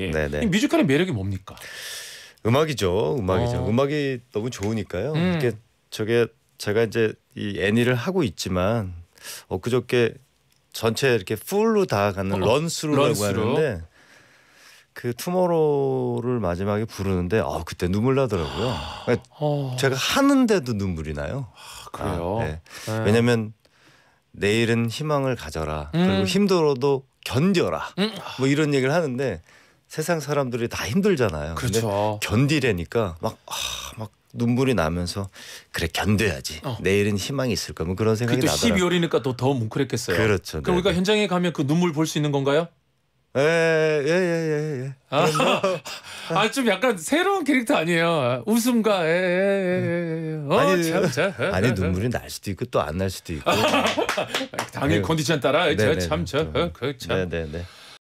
예. 이 뮤지컬의 매력이 뭡니까? 음악이죠. 음악이죠. 어. 음악이 너무 좋으니까요. 음. 이게 저게 제가 이제 이 애니를 하고 있지만 엊그저께 전체 이렇게 풀로 다 가는 어, 어. 런스루라고 런 하는데 그 투모로우를 마지막에 부르는데 아 그때 눈물 나더라고요. 그러니까 어. 제가 하는데도 눈물이 나요. 아, 그래요. 아, 네. 네. 왜냐면 내일은 희망을 가져라. 음. 그리고 힘들어도 견뎌라. 음. 뭐 이런 얘기를 하는데 세상 사람들이 다 힘들잖아요. 그렇죠. 견디래니까 막, 아, 막 눈물이 나면서 그래 견뎌야지. 어. 내일은 희망이 있을 거면 뭐 그런 생각이 나더라고요. 12월이니까 또더 뭉클했겠어요. 그렇죠. 그럼 네네. 우리가 네, 네. 현장에 가면 그 눈물 볼 수 있는 건가요? 예예 예예 예, 예, 예, 아좀 예, 예, 예. 아, 아 약간 새로운 캐릭터 아니에요. 웃음과 예, 음. 어, 아니 참, 참, 아니 눈물이 날 수도 있고 또 안 날 수도 있고 당연히 네. 컨디션 따라 참참그참 네네네.